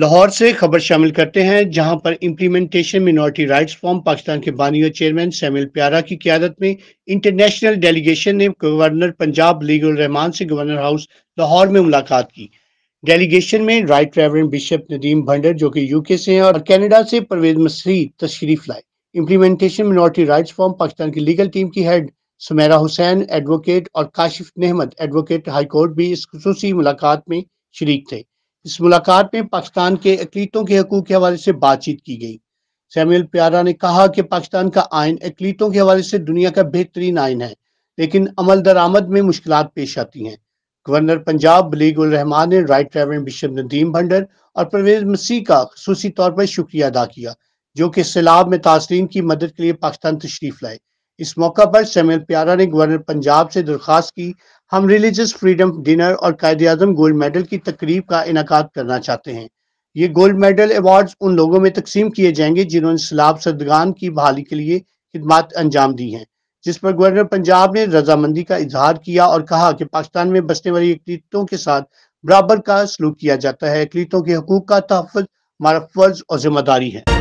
लाहौर से खबर शामिल करते हैं जहां पर implementation minority rights form Pakistan के बानी और चेयरमैन सैमिल प्यारा की क्यादत में इंटरनेशनल डेलीगेशन ने गवर्नर पंजाब लीगल रहमान से गवर्नर हाउस लाहौर में मुलाकात की डेलीगेशन में right reverend bishop Nadeem Bhandar जो कि यूके से हैं और कनाडा से परवेज मसरी तशरीफ लाए implementation minority rights form Pakistan की लीगल टीम की हेड सुमेरा हुसैन एडवोकेट और काशिफ नहमद एडवोकेट हाईकोर्ट भी इस खसूसी मुलाकात में शरीक थे इस मुलाकात में पाकिस्तान के अकलीतों के हकूक के हवाले से बातचीत की गई सैमुअल प्यारा ने कहा कि पाकिस्तान का आयन अकलीतों के हवाले से दुनिया का बेहतरीन आयन है लेकिन अमल दरामद में मुश्किल पेश आती हैं गवर्नर पंजाब बलीगुल रहमान ने right reverend bishop Nadeem Bhandar और परवेज मसीह का खसूसी तौर पर शुक्रिया अदा किया जो कि सैलाब में तासरीन की मदद के लिए पाकिस्तान तशरीफ लाए इस मौका पर शमिल प्यारा ने गवर्नर पंजाब से दरख्वास्त की हम रिलीजियस फ्रीडम डिनर और कायद अजम गोल्ड मेडल की तकरीब का इनका करना चाहते हैं ये गोल्ड मेडल अवार्ड उन लोगों में तकसीम किए जाएंगे जिन्होंने सलाब सदगान की बहाली के लिए खिदमत अंजाम दी हैं जिस पर गवर्नर पंजाब ने रजामंदी का इजहार किया और कहा कि पाकिस्तान में बसने वाली अकलीतों के साथ बराबर का सलूक किया जाता है अकलीतों के हकूक का तहफ़ हमारा फर्ज और जिम्मेदारी है